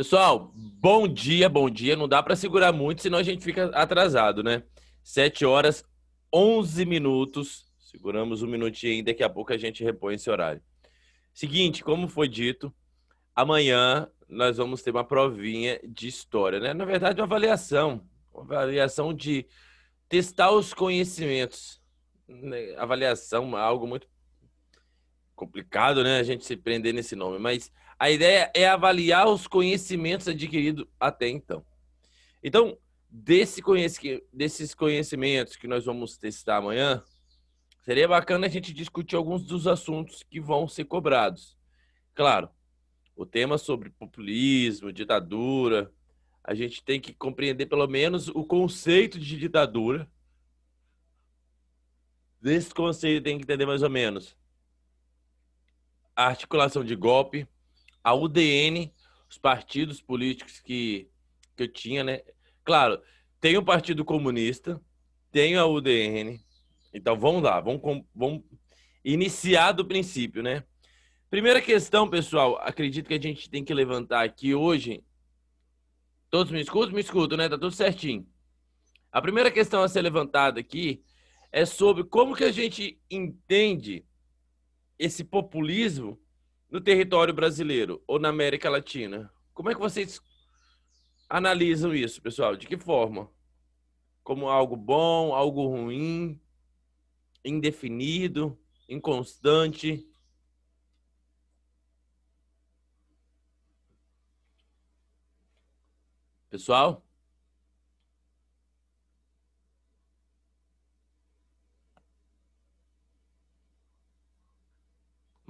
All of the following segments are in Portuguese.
Pessoal, bom dia, bom dia. Não dá para segurar muito, senão a gente fica atrasado, né? 7 horas, 11 minutos. Seguramos um minutinho ainda. daqui a pouco a gente repõe esse horário. Seguinte, como foi dito, amanhã nós vamos ter uma provinha de história, né? Na verdade, uma avaliação. Uma avaliação de testar os conhecimentos. Né? Avaliação, algo muito complicado, né? A gente se prender nesse nome, mas a ideia é avaliar os conhecimentos adquiridos até então. Então, desse conhec desses conhecimentos que nós vamos testar amanhã, seria bacana a gente discutir alguns dos assuntos que vão ser cobrados. Claro, o tema sobre populismo, ditadura, a gente tem que compreender pelo menos o conceito de ditadura. Desse conceito tem que entender mais ou menos a articulação de golpe, a UDN, os partidos políticos que, que eu tinha, né? Claro, tem o Partido Comunista, tem a UDN. Então vamos lá, vamos, vamos iniciar do princípio, né? Primeira questão, pessoal, acredito que a gente tem que levantar aqui hoje. Todos me escutam? Me escutam, né? Tá tudo certinho. A primeira questão a ser levantada aqui é sobre como que a gente entende esse populismo no território brasileiro ou na América Latina? Como é que vocês analisam isso, pessoal? De que forma? Como algo bom, algo ruim, indefinido, inconstante? Pessoal?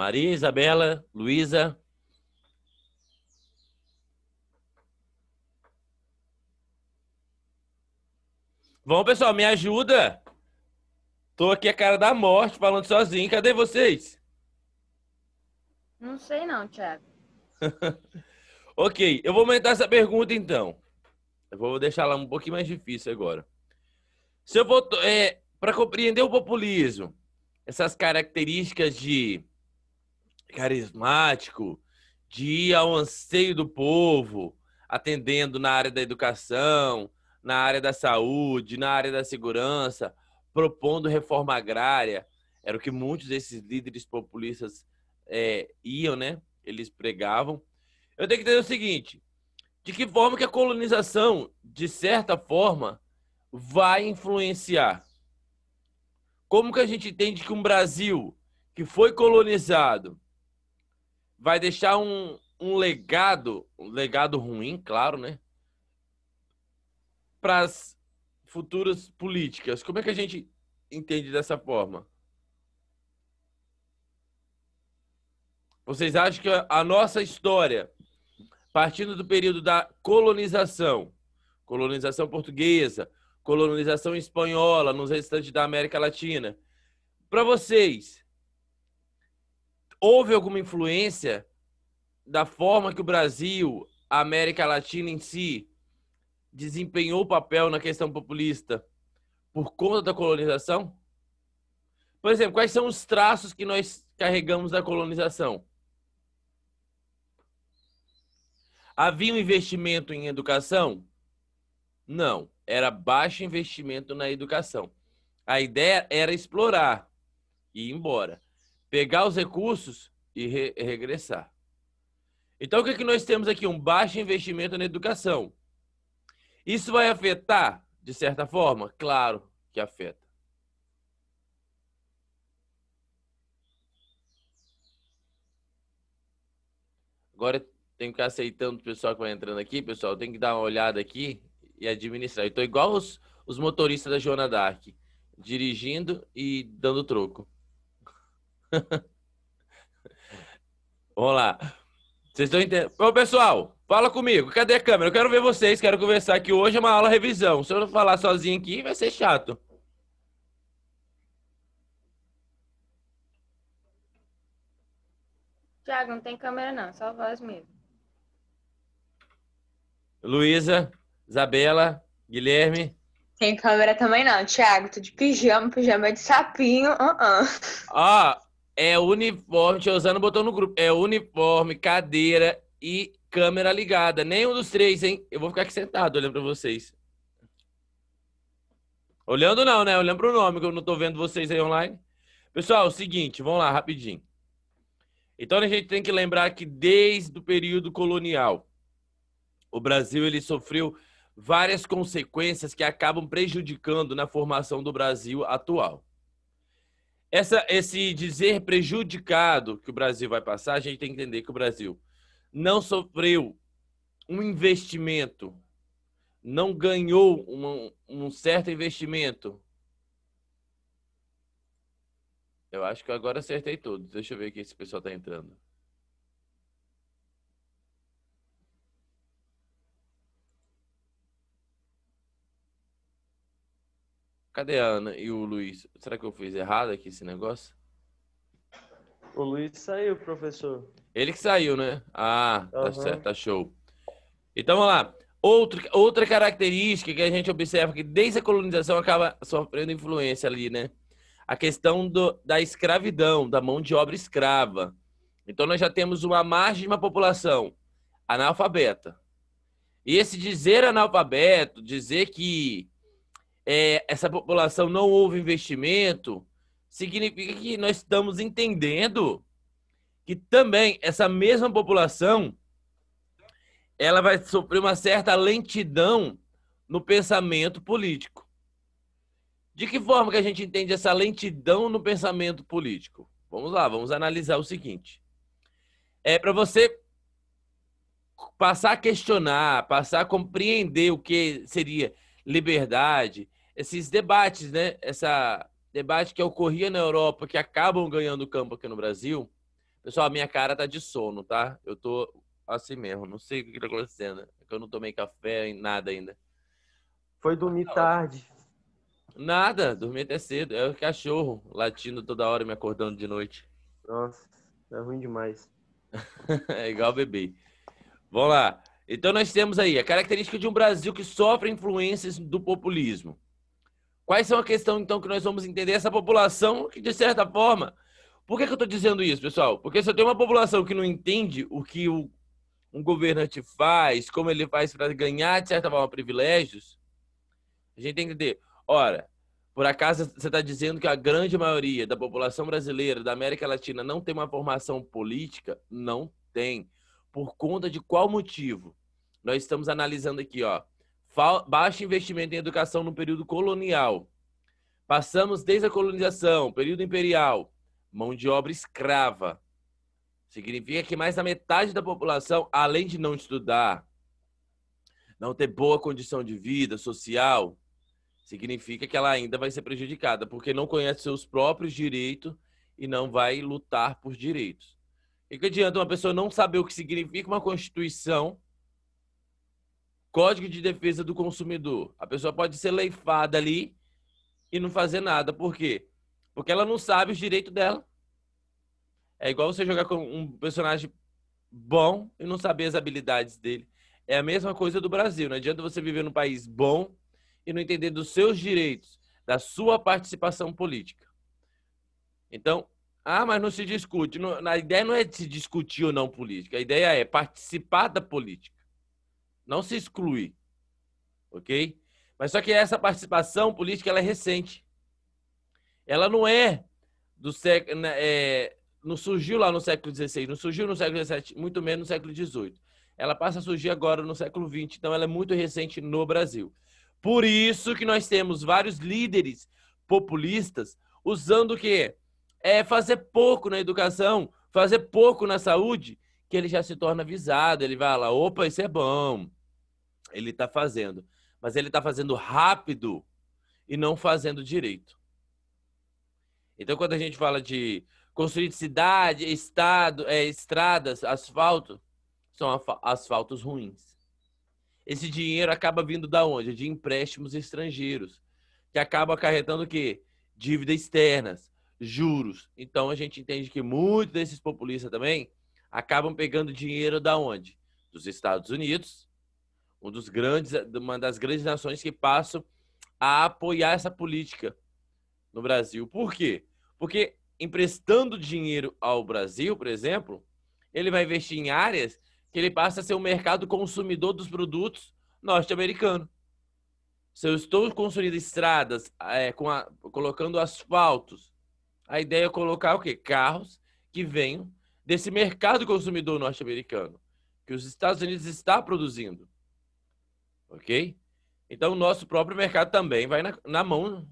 Maria, Isabela, Luísa. Bom, pessoal, me ajuda. Tô aqui a cara da morte falando sozinho. Cadê vocês? Não sei não, Thiago. ok, eu vou aumentar essa pergunta então. Eu vou deixar ela um pouquinho mais difícil agora. Se eu vou é, para compreender o populismo, essas características de carismático, de ir ao anseio do povo, atendendo na área da educação, na área da saúde, na área da segurança, propondo reforma agrária. Era o que muitos desses líderes populistas é, iam, né? Eles pregavam. Eu tenho que entender o seguinte: de que forma que a colonização, de certa forma, vai influenciar? Como que a gente entende que um Brasil que foi colonizado vai deixar um, um legado, um legado ruim, claro, né? Para as futuras políticas. Como é que a gente entende dessa forma? Vocês acham que a nossa história, partindo do período da colonização, colonização portuguesa, colonização espanhola, nos restantes da América Latina, para vocês, houve alguma influência da forma que o Brasil, a América Latina em si, desempenhou o papel na questão populista por conta da colonização? Por exemplo, quais são os traços que nós carregamos da colonização? Havia um investimento em educação? Não, era baixo investimento na educação. A ideia era explorar e ir embora pegar os recursos e re regressar. Então, o que, é que nós temos aqui? Um baixo investimento na educação. Isso vai afetar, de certa forma? Claro que afeta. Agora tenho que ficar aceitando o pessoal que vai entrando aqui, pessoal. Tem que dar uma olhada aqui e administrar. Estou igual os, os motoristas da Jona Dark, dirigindo e dando troco. Vamos lá. Vocês estão entendendo? Ô, pessoal, fala comigo. Cadê a câmera? Eu quero ver vocês, quero conversar aqui. Hoje é uma aula revisão. Se eu falar sozinho aqui, vai ser chato. Tiago, não tem câmera não, só voz mesmo. Luísa, Isabela, Guilherme. Tem câmera também não, Tiago. Tô de pijama, pijama de sapinho. Uh -uh. Ah, é uniforme, Tiozano botou no grupo. É uniforme, cadeira e câmera ligada. Nenhum dos três, hein? Eu vou ficar aqui sentado olhando pra vocês. Olhando não, né? Olhando pro nome, que eu não tô vendo vocês aí online. Pessoal, é o seguinte, vamos lá, rapidinho. Então a gente tem que lembrar que desde o período colonial, o Brasil ele sofreu várias consequências que acabam prejudicando na formação do Brasil atual. Essa, esse dizer prejudicado que o Brasil vai passar, a gente tem que entender que o Brasil não sofreu um investimento, não ganhou um, um certo investimento. Eu acho que agora acertei todos Deixa eu ver aqui se o pessoal está entrando. Cadê a Ana e o Luiz? Será que eu fiz errado aqui esse negócio? O Luiz saiu, professor. Ele que saiu, né? Ah, tá uhum. certo, tá show. Então vamos lá. Outro, outra característica que a gente observa que desde a colonização acaba sofrendo influência ali, né? A questão do, da escravidão, da mão de obra escrava. Então nós já temos uma margem de uma população analfabeta. E esse dizer analfabeto, dizer que é, essa população não houve investimento, significa que nós estamos entendendo que também essa mesma população ela vai sofrer uma certa lentidão no pensamento político. De que forma que a gente entende essa lentidão no pensamento político? Vamos lá, vamos analisar o seguinte. É para você passar a questionar, passar a compreender o que seria liberdade, esses debates, né? Essa debate que ocorria na Europa, que acabam ganhando campo aqui no Brasil. Pessoal, a minha cara tá de sono, tá? Eu tô assim mesmo, não sei o que tá acontecendo. Né? É eu não tomei café, nada ainda. Foi dormir tá tarde. Nada, dormi até cedo. É o cachorro latindo toda hora me acordando de noite. Nossa, é ruim demais. é igual bebê. Vamos lá. Então nós temos aí a característica de um Brasil que sofre influências do populismo. Quais são a questão, então, que nós vamos entender essa população que, de certa forma... Por que, que eu estou dizendo isso, pessoal? Porque se eu tenho uma população que não entende o que o, um governante faz, como ele faz para ganhar, de certa forma, privilégios, a gente tem que entender. Ora, por acaso você está dizendo que a grande maioria da população brasileira, da América Latina, não tem uma formação política? Não tem. Por conta de qual motivo? Nós estamos analisando aqui, ó baixo investimento em educação no período colonial. Passamos desde a colonização, período imperial, mão de obra escrava. Significa que mais da metade da população, além de não estudar, não ter boa condição de vida social, significa que ela ainda vai ser prejudicada, porque não conhece seus próprios direitos e não vai lutar por direitos. E que adianta uma pessoa não saber o que significa uma Constituição Código de Defesa do Consumidor. A pessoa pode ser leifada ali e não fazer nada. Por quê? Porque ela não sabe os direitos dela. É igual você jogar com um personagem bom e não saber as habilidades dele. É a mesma coisa do Brasil. Não adianta você viver num país bom e não entender dos seus direitos, da sua participação política. Então, ah, mas não se discute. Não, a ideia não é se discutir ou não política. A ideia é participar da política. Não se exclui. Ok? Mas só que essa participação política ela é recente. Ela não é do século. Né, é, não surgiu lá no século XVI, não surgiu no século XVII, muito menos no século XVIII. Ela passa a surgir agora no século XX, então ela é muito recente no Brasil. Por isso que nós temos vários líderes populistas usando o quê? É fazer pouco na educação, fazer pouco na saúde, que ele já se torna avisado, Ele vai lá, opa, isso é bom. Ele está fazendo. Mas ele está fazendo rápido e não fazendo direito. Então, quando a gente fala de construir cidade, estado, é, estradas, asfalto, são asfaltos ruins. Esse dinheiro acaba vindo da onde? De empréstimos estrangeiros, que acabam acarretando o quê? Dívidas externas, juros. Então, a gente entende que muitos desses populistas também acabam pegando dinheiro da onde? Dos Estados Unidos um dos grandes, eh, uma das grandes nações que passam a apoiar essa política no Brasil. Por quê? Porque emprestando dinheiro ao Brasil, por exemplo, ele vai investir em áreas que ele passa a ser o um mercado consumidor dos produtos norte-americano. Se eu estou construindo estradas, é, com a, colocando asfaltos, a ideia é colocar o quê? Carros que venham desse mercado consumidor norte-americano, que os Estados Unidos está produzindo ok? Então, o nosso próprio mercado também vai na, na mão,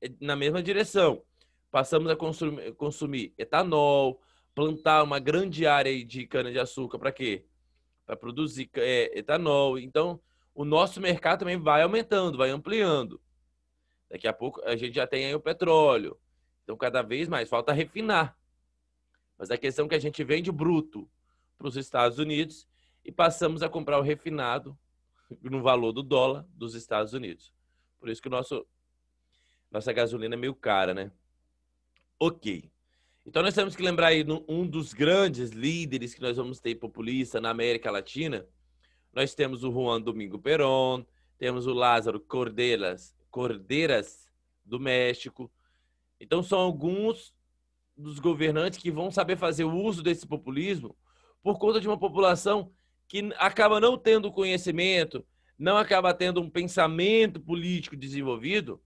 eh, na mesma direção. Passamos a consumir, consumir etanol, plantar uma grande área de cana-de-açúcar para quê? Para produzir é, etanol. Então, o nosso mercado também vai aumentando, vai ampliando. Daqui a pouco a gente já tem aí o petróleo. Então, cada vez mais falta refinar. Mas a questão é que a gente vende bruto para os Estados Unidos e passamos a comprar o refinado no valor do dólar dos Estados Unidos. Por isso que nosso, nossa gasolina é meio cara, né? Ok. Então nós temos que lembrar aí um dos grandes líderes que nós vamos ter populista na América Latina. Nós temos o Juan Domingo Perón, temos o Lázaro Cordeiras, Cordeiras do México. Então são alguns dos governantes que vão saber fazer o uso desse populismo por conta de uma população que acaba não tendo conhecimento, não acaba tendo um pensamento político desenvolvido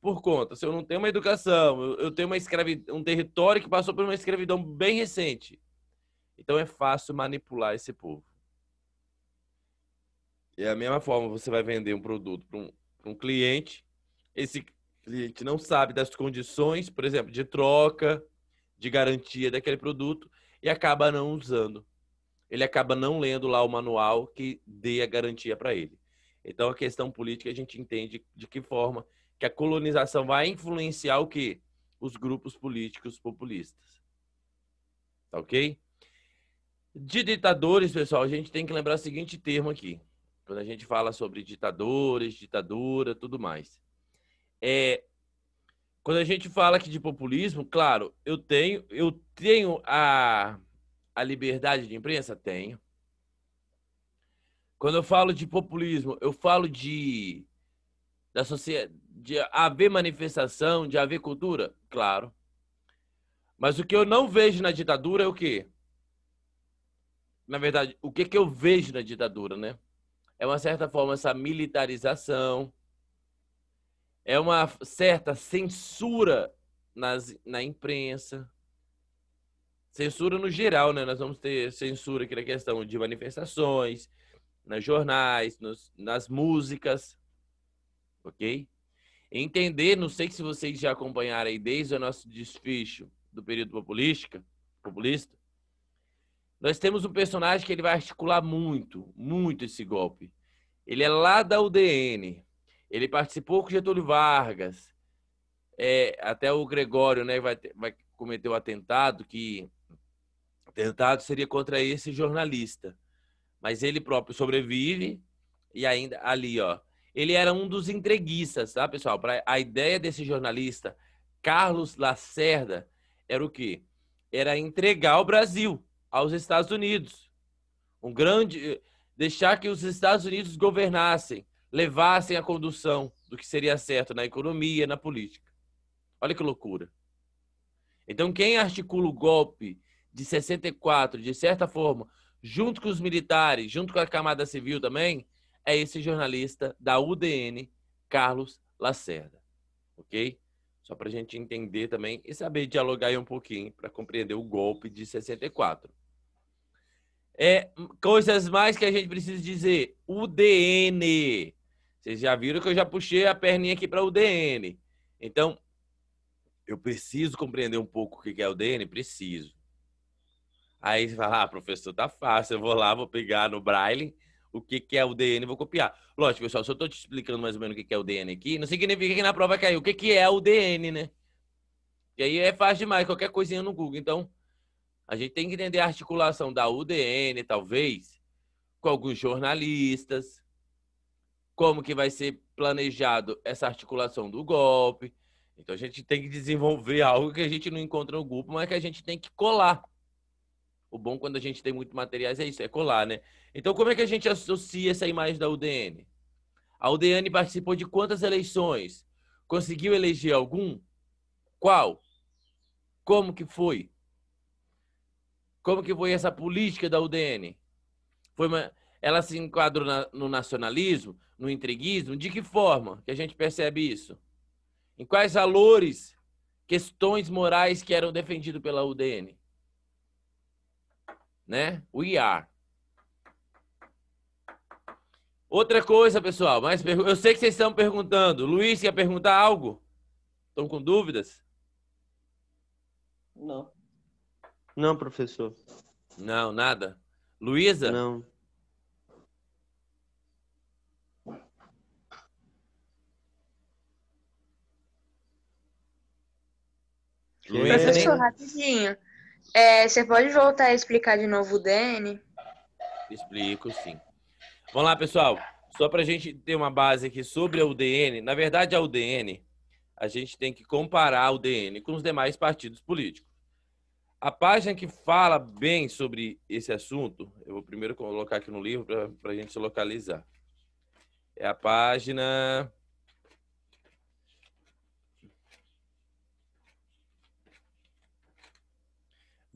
por conta. Se eu não tenho uma educação, eu tenho uma escravidão, um território que passou por uma escravidão bem recente. Então é fácil manipular esse povo. E é a mesma forma você vai vender um produto para um, um, cliente, esse cliente não sabe das condições, por exemplo, de troca, de garantia daquele produto e acaba não usando ele acaba não lendo lá o manual que dê a garantia para ele. Então, a questão política a gente entende de que forma que a colonização vai influenciar o que os grupos políticos populistas. Tá ok? De ditadores, pessoal, a gente tem que lembrar o seguinte termo aqui. Quando a gente fala sobre ditadores, ditadura, tudo mais. É, quando a gente fala aqui de populismo, claro, eu tenho, eu tenho a a liberdade de imprensa? Tenho. Quando eu falo de populismo, eu falo de da sociedade, de haver manifestação, de haver cultura, claro. Mas o que eu não vejo na ditadura é o quê? Na verdade, o que que eu vejo na ditadura, né? É uma certa forma essa militarização, é uma certa censura nas, na imprensa. Censura no geral, né? Nós vamos ter censura aqui na questão de manifestações, nas jornais, nos, nas músicas, ok? Entender, não sei se vocês já acompanharam aí desde o nosso desficho do período populística, populista, nós temos um personagem que ele vai articular muito, muito esse golpe. Ele é lá da UDN, ele participou com Getúlio Vargas, é, até o Gregório, né, vai, vai cometer o atentado que atentado seria contra esse jornalista. Mas ele próprio sobrevive e ainda ali, ó. Ele era um dos entreguistas, tá, pessoal? Pra, a ideia desse jornalista, Carlos Lacerda, era o quê? Era entregar o Brasil aos Estados Unidos. Um grande. Eh, deixar que os Estados Unidos governassem, levassem a condução do que seria certo na economia, na política. Olha que loucura. Então, quem articula o golpe de 64, de certa forma, junto com os militares, junto com a camada civil também, é esse jornalista da UDN, Carlos Lacerda. Ok? Só para a gente entender também e saber dialogar aí um pouquinho para compreender o golpe de 64. É, coisas mais que a gente precisa dizer. UDN. Vocês já viram que eu já puxei a perninha aqui para UDN. Então, eu preciso compreender um pouco o que é o Preciso. Aí você fala, ah, professor, tá fácil, eu vou lá, vou pegar no Braille o que, que é o DN e vou copiar. Lógico, pessoal, se eu tô te explicando mais ou menos o que, que é o DN aqui, não significa que na prova caiu o que, que é o DN, né? E aí é fácil demais, qualquer coisinha no Google. Então, a gente tem que entender a articulação da UDN, talvez, com alguns jornalistas, como que vai ser planejado essa articulação do golpe. Então, a gente tem que desenvolver algo que a gente não encontra no grupo, mas que a gente tem que colar. O bom quando a gente tem muito materiais é isso, é colar, né? Então, como é que a gente associa essa imagem da UDN? A UDN participou de quantas eleições? Conseguiu eleger algum? Qual? Como que foi? Como que foi essa política da UDN? Foi uma... Ela se enquadrou no nacionalismo, no intriguismo? De que forma que a gente percebe isso? Em quais valores, questões morais que eram defendidos pela UDN? né? We are. Outra coisa, pessoal, mas eu sei que vocês estão perguntando. Luiz quer perguntar algo? Estão com dúvidas? Não. Não, professor. Não, nada. Luísa? Não. Luísa, professor, nem... rapidinho. É, você pode voltar a explicar de novo o DN? Explico, sim. Vamos lá, pessoal. Só para a gente ter uma base aqui sobre a UDN. Na verdade, a é UDN, a gente tem que comparar a UDN com os demais partidos políticos. A página que fala bem sobre esse assunto, eu vou primeiro colocar aqui no livro para a gente se localizar. É a página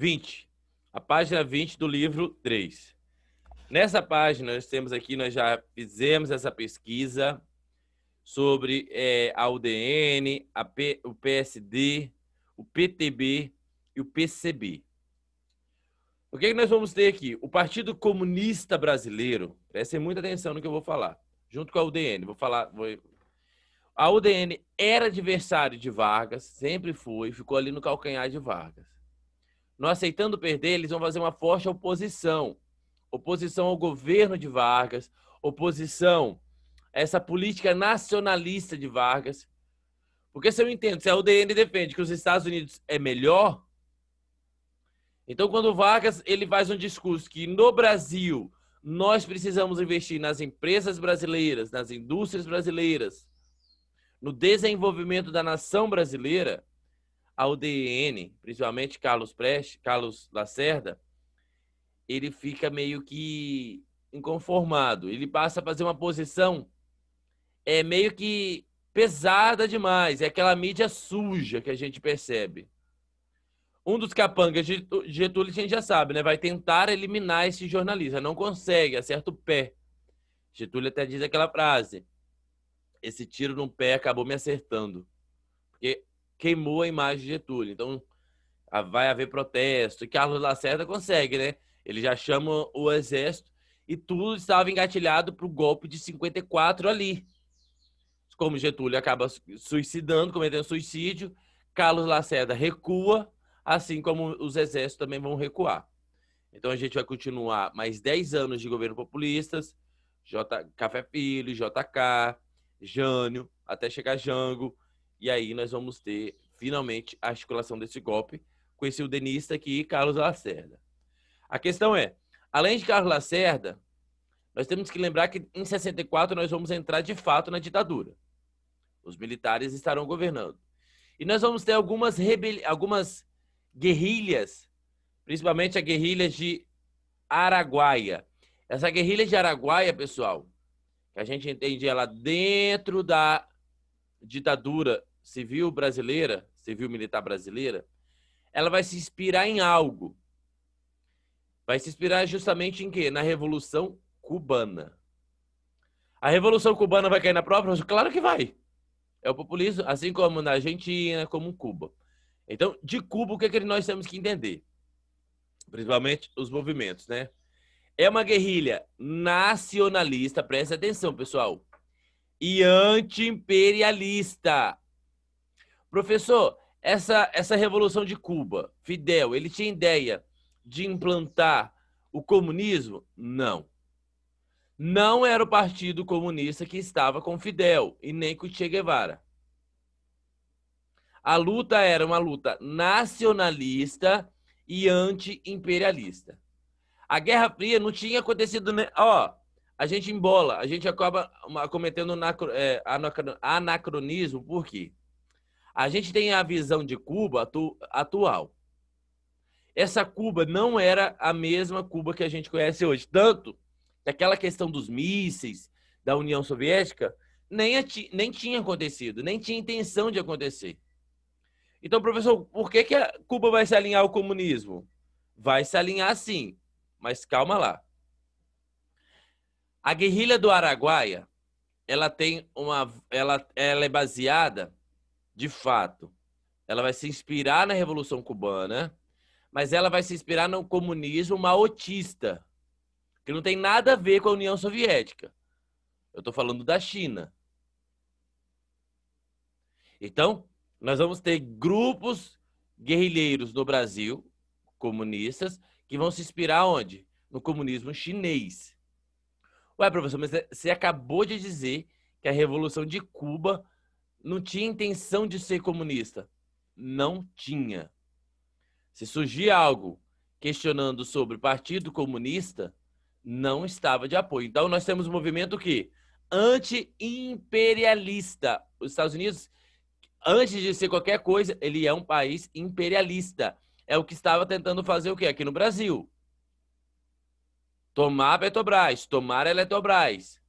20, a página 20 do livro 3. Nessa página, nós temos aqui, nós já fizemos essa pesquisa sobre é, a UDN, a P, o PSD, o PTB e o PCB. O que, é que nós vamos ter aqui? O Partido Comunista Brasileiro, prestem muita atenção no que eu vou falar, junto com a UDN. Vou falar. Vou... A UDN era adversário de Vargas, sempre foi, ficou ali no calcanhar de Vargas não aceitando perder, eles vão fazer uma forte oposição. Oposição ao governo de Vargas, oposição a essa política nacionalista de Vargas. Porque se eu entendo, se a UDN defende que os Estados Unidos é melhor, então quando Vargas ele faz um discurso que no Brasil nós precisamos investir nas empresas brasileiras, nas indústrias brasileiras, no desenvolvimento da nação brasileira, ao DN, principalmente Carlos Preste, Carlos Lacerda, ele fica meio que inconformado. Ele passa a fazer uma posição é meio que pesada demais, é aquela mídia suja que a gente percebe. Um dos capangas de Getúlio, a gente já sabe, né? Vai tentar eliminar esse jornalista, não consegue, acerta o pé. Getúlio até diz aquela frase: esse tiro no pé acabou me acertando. Porque queimou a imagem de Getúlio. Então, vai haver protesto. E Carlos Lacerda consegue, né? Ele já chama o exército e tudo estava engatilhado para o golpe de 54 ali. Como Getúlio acaba suicidando, cometendo suicídio, Carlos Lacerda recua, assim como os exércitos também vão recuar. Então a gente vai continuar mais 10 anos de governo populistas, J... Café Filho, JK, Jânio, até chegar Jango, e aí nós vamos ter, finalmente, a articulação desse golpe com esse udenista aqui, Carlos Lacerda. A questão é, além de Carlos Lacerda, nós temos que lembrar que em 64 nós vamos entrar de fato na ditadura. Os militares estarão governando. E nós vamos ter algumas, rebel... algumas guerrilhas, principalmente a guerrilha de Araguaia. Essa guerrilha de Araguaia, pessoal, que a gente entende ela dentro da ditadura civil brasileira, civil militar brasileira, ela vai se inspirar em algo. Vai se inspirar justamente em quê? Na Revolução Cubana. A Revolução Cubana vai cair na própria? Claro que vai. É o populismo, assim como na Argentina, como Cuba. Então, de Cuba, o que, é que nós temos que entender? Principalmente os movimentos, né? É uma guerrilha nacionalista, presta atenção, pessoal. E anti-imperialista. Professor, essa, essa revolução de Cuba, Fidel, ele tinha ideia de implantar o comunismo? Não. Não era o Partido Comunista que estava com Fidel e nem com Che Guevara. A luta era uma luta nacionalista e anti-imperialista. A Guerra Fria não tinha acontecido. Ne... Ó, a gente embola, a gente acaba cometendo é, anacronismo, por quê? A gente tem a visão de Cuba atu atual. Essa Cuba não era a mesma Cuba que a gente conhece hoje. Tanto que aquela questão dos mísseis da União Soviética nem, nem tinha acontecido, nem tinha intenção de acontecer. Então, professor, por que, que a Cuba vai se alinhar ao comunismo? Vai se alinhar sim, mas calma lá. A guerrilha do Araguaia, ela tem uma, ela, ela é baseada de fato. Ela vai se inspirar na Revolução Cubana, mas ela vai se inspirar no comunismo maotista, que não tem nada a ver com a União Soviética. Eu estou falando da China. Então, nós vamos ter grupos guerrilheiros no Brasil, comunistas, que vão se inspirar onde? No comunismo chinês. Ué, professor, mas você acabou de dizer que a Revolução de Cuba não tinha intenção de ser comunista. Não tinha. Se surgir algo questionando sobre o Partido Comunista, não estava de apoio. Então, nós temos um movimento que anti-imperialista. Os Estados Unidos, antes de ser qualquer coisa, ele é um país imperialista. É o que estava tentando fazer o quê? Aqui no Brasil. Tomar Petrobras, tomar Eletrobras.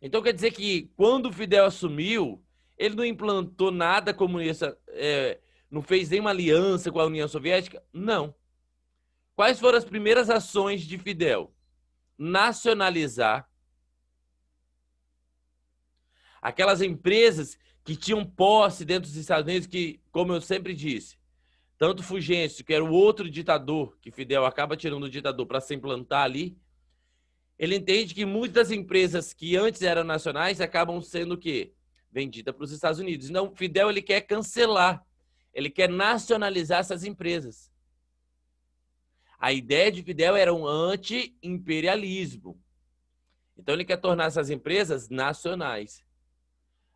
Então quer dizer que quando o Fidel assumiu, ele não implantou nada comunista, é, não fez nenhuma aliança com a União Soviética? Não. Quais foram as primeiras ações de Fidel? Nacionalizar aquelas empresas que tinham posse dentro dos Estados Unidos, que, como eu sempre disse, tanto Fulgêncio, que era o outro ditador, que Fidel acaba tirando o ditador para se implantar ali, ele entende que muitas empresas que antes eram nacionais acabam sendo o quê? Vendida para os Estados Unidos. Então, Fidel ele quer cancelar, ele quer nacionalizar essas empresas. A ideia de Fidel era um anti-imperialismo. Então, ele quer tornar essas empresas nacionais.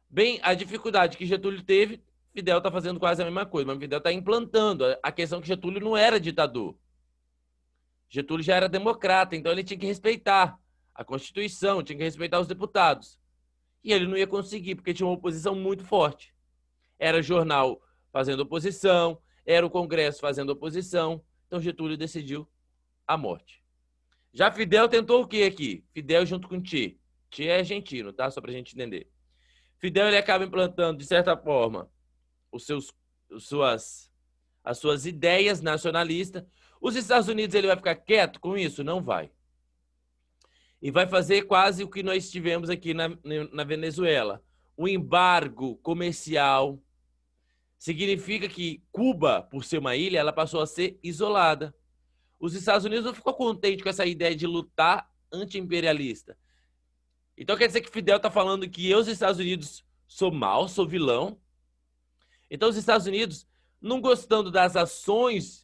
Bem, a dificuldade que Getúlio teve, Fidel está fazendo quase a mesma coisa, mas Fidel está implantando a questão é que Getúlio não era ditador. Getúlio já era democrata, então ele tinha que respeitar a Constituição, tinha que respeitar os deputados. E ele não ia conseguir, porque tinha uma oposição muito forte. Era jornal fazendo oposição, era o Congresso fazendo oposição. Então Getúlio decidiu a morte. Já Fidel tentou o que aqui? Fidel junto com Ti. Ti é argentino, tá? Só pra gente entender. Fidel ele acaba implantando, de certa forma, os seus, os suas, as suas ideias nacionalistas. Os Estados Unidos ele vai ficar quieto com isso? Não vai. E vai fazer quase o que nós tivemos aqui na, na Venezuela. O embargo comercial significa que Cuba, por ser uma ilha, ela passou a ser isolada. Os Estados Unidos não ficou contente com essa ideia de lutar anti-imperialista. Então quer dizer que Fidel está falando que eu, os Estados Unidos, sou mal, sou vilão. Então os Estados Unidos, não gostando das ações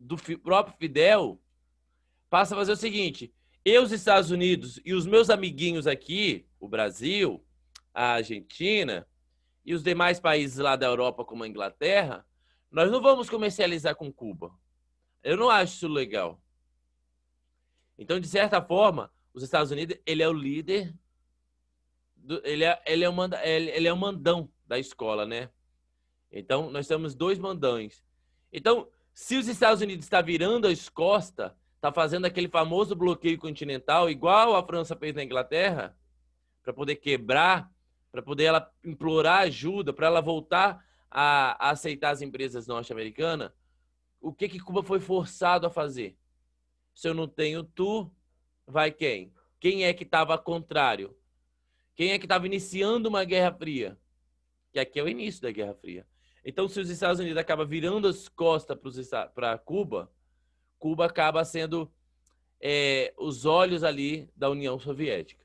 do próprio Fidel passa a fazer o seguinte: eu, os Estados Unidos e os meus amiguinhos aqui, o Brasil, a Argentina e os demais países lá da Europa, como a Inglaterra, nós não vamos comercializar com Cuba. Eu não acho isso legal. Então, de certa forma, os Estados Unidos ele é o líder, do, ele, é, ele, é o manda, ele, ele é o mandão da escola, né? Então, nós temos dois mandões. Então, se os Estados Unidos está virando as costas, está fazendo aquele famoso bloqueio continental, igual a França fez na Inglaterra, para poder quebrar, para poder ela implorar ajuda, para ela voltar a, a aceitar as empresas norte-americanas, o que, que Cuba foi forçado a fazer? Se eu não tenho tu, vai quem? Quem é que estava contrário? Quem é que estava iniciando uma Guerra Fria? Que aqui é o início da Guerra Fria. Então, se os Estados Unidos acabam virando as costas para Cuba, Cuba acaba sendo é, os olhos ali da União Soviética.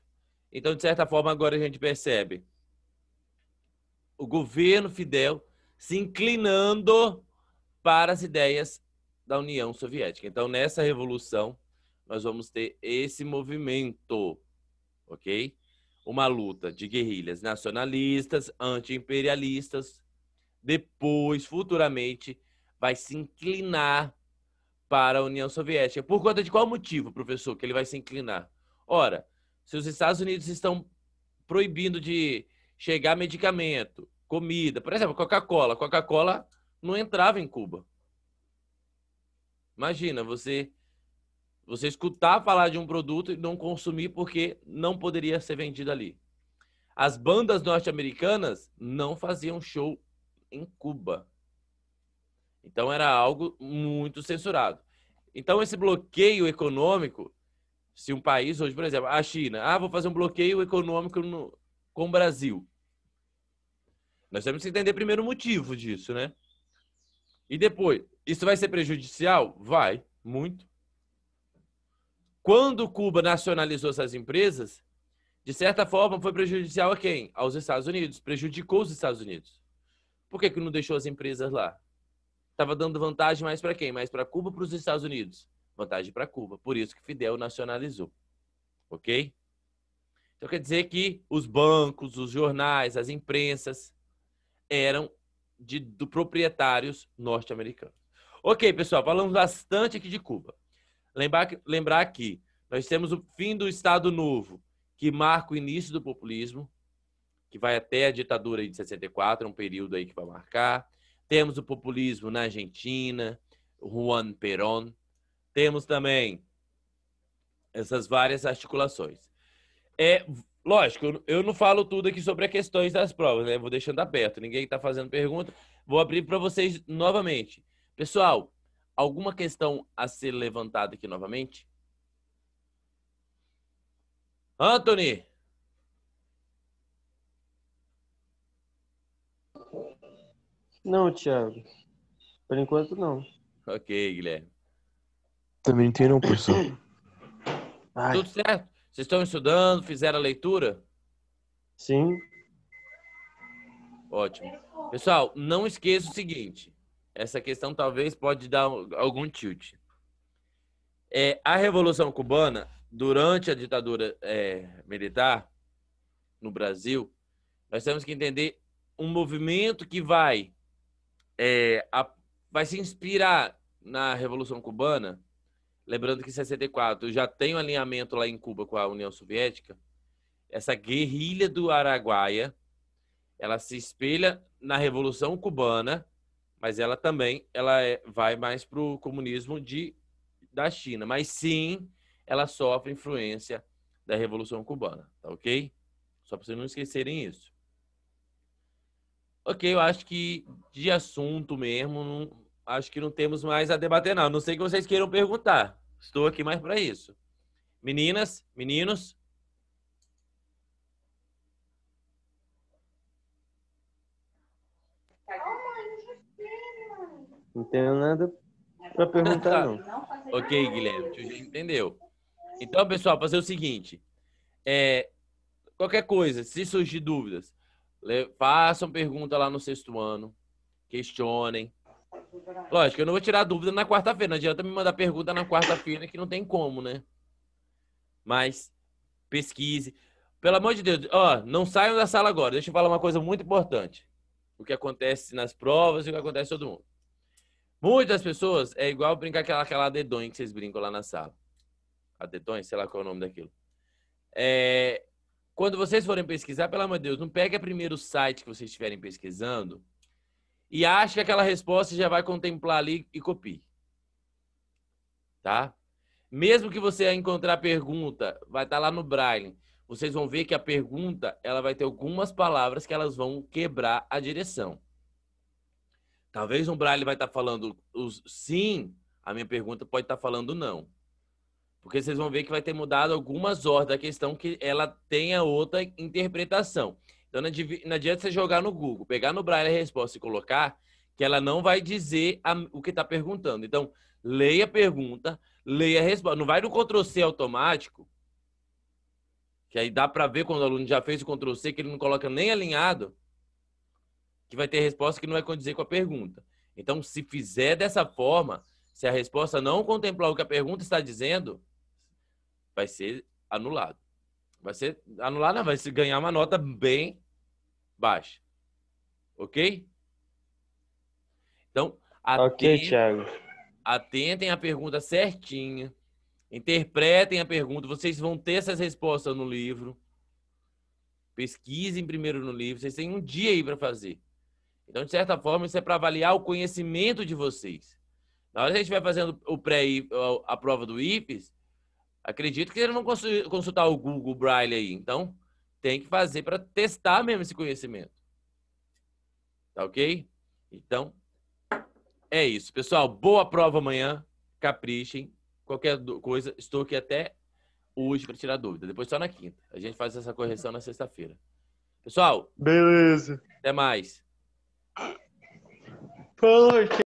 Então, de certa forma, agora a gente percebe o governo Fidel se inclinando para as ideias da União Soviética. Então, nessa revolução, nós vamos ter esse movimento, ok? Uma luta de guerrilhas nacionalistas, anti-imperialistas, depois, futuramente, vai se inclinar para a União Soviética. Por conta de qual motivo, professor, que ele vai se inclinar? Ora, se os Estados Unidos estão proibindo de chegar medicamento, comida, por exemplo, Coca-Cola. Coca-Cola não entrava em Cuba. Imagina você você escutar falar de um produto e não consumir porque não poderia ser vendido ali. As bandas norte-americanas não faziam show em Cuba. Então era algo muito censurado. Então esse bloqueio econômico, se um país hoje, por exemplo, a China, ah, vou fazer um bloqueio econômico no, com o Brasil. Nós temos que entender primeiro o motivo disso, né? E depois, isso vai ser prejudicial? Vai, muito. Quando Cuba nacionalizou essas empresas, de certa forma foi prejudicial a quem? Aos Estados Unidos, prejudicou os Estados Unidos. Por que, que não deixou as empresas lá? Estava dando vantagem mais para quem? Mais para Cuba ou para os Estados Unidos? Vantagem para Cuba. Por isso que Fidel nacionalizou. Ok? Então quer dizer que os bancos, os jornais, as imprensas eram de, de proprietários norte-americanos. Ok, pessoal, falamos bastante aqui de Cuba. Lembrar, lembrar que nós temos o fim do Estado Novo, que marca o início do populismo que vai até a ditadura de 64, um período aí que vai marcar. Temos o populismo na Argentina, Juan Perón. Temos também essas várias articulações. É, lógico, eu não falo tudo aqui sobre as questões das provas, né? Vou deixando aberto. Ninguém está fazendo pergunta. Vou abrir para vocês novamente. Pessoal, alguma questão a ser levantada aqui novamente? Anthony, Não, Thiago. Por enquanto, não. Ok, Guilherme. Também tem não, professor. Ai. Tudo certo? Vocês estão estudando, fizeram a leitura? Sim. Ótimo. Pessoal, não esqueça o seguinte. Essa questão talvez pode dar algum tilt. É, a Revolução Cubana, durante a ditadura é, militar no Brasil, nós temos que entender um movimento que vai é, a, vai se inspirar na Revolução Cubana, lembrando que em 64 já tem um alinhamento lá em Cuba com a União Soviética, essa guerrilha do Araguaia, ela se espelha na Revolução Cubana, mas ela também ela é, vai mais para o comunismo de, da China. Mas sim, ela sofre influência da Revolução Cubana, tá ok? Só para vocês não esquecerem isso. Ok, eu acho que de assunto mesmo, não, acho que não temos mais a debater, não. Não sei que vocês queiram perguntar. Estou aqui mais para isso. Meninas, meninos. Não tenho nada para perguntar, tá. não. ok, Guilherme, tu já entendeu. Então, pessoal, fazer o seguinte. É, qualquer coisa, se surgir dúvidas, façam pergunta lá no sexto ano, questionem. Lógico, eu não vou tirar dúvida na quarta-feira, não adianta me mandar pergunta na quarta-feira que não tem como, né? Mas pesquise. Pelo amor de Deus, ó, não saiam da sala agora. Deixa eu falar uma coisa muito importante. O que acontece nas provas e o que acontece todo mundo. Muitas pessoas é igual brincar aquela, aquela dedonha que vocês brincam lá na sala. A dedonha, sei lá qual é o nome daquilo. É, quando vocês forem pesquisar, pelo amor de Deus, não pega primeiro o site que vocês estiverem pesquisando e acha que aquela resposta já vai contemplar ali e copie. Tá? Mesmo que você encontrar a pergunta, vai estar tá lá no Braille. Vocês vão ver que a pergunta, ela vai ter algumas palavras que elas vão quebrar a direção. Talvez um Braille vai estar tá falando os sim, a minha pergunta pode estar tá falando não. Porque vocês vão ver que vai ter mudado algumas horas da questão que ela tenha outra interpretação. Então não adianta você jogar no Google, pegar no Braille a resposta e colocar, que ela não vai dizer a, o que está perguntando. Então, leia a pergunta, leia a resposta. Não vai no Ctrl+C automático, que aí dá para ver quando o aluno já fez o Ctrl+C, que ele não coloca nem alinhado, que vai ter resposta que não vai condizer com a pergunta. Então, se fizer dessa forma, se a resposta não contemplar o que a pergunta está dizendo, vai ser anulado. Vai ser anulado, não, vai se ganhar uma nota bem baixa. Ok? Então, atentem, okay, atentem à pergunta certinha. Interpretem a pergunta. Vocês vão ter essas respostas no livro. Pesquisem primeiro no livro. Vocês têm um dia aí para fazer. Então, de certa forma, isso é para avaliar o conhecimento de vocês. Na hora que a gente vai fazendo o pré a prova do IFES, Acredito que eles vão consultar o Google Braille aí. Então, tem que fazer para testar mesmo esse conhecimento. Tá ok? Então, é isso. Pessoal, boa prova amanhã. Caprichem. Qualquer coisa, estou aqui até hoje para tirar dúvida. Depois só na quinta. A gente faz essa correção na sexta-feira. Pessoal. Beleza. Até mais. Porque...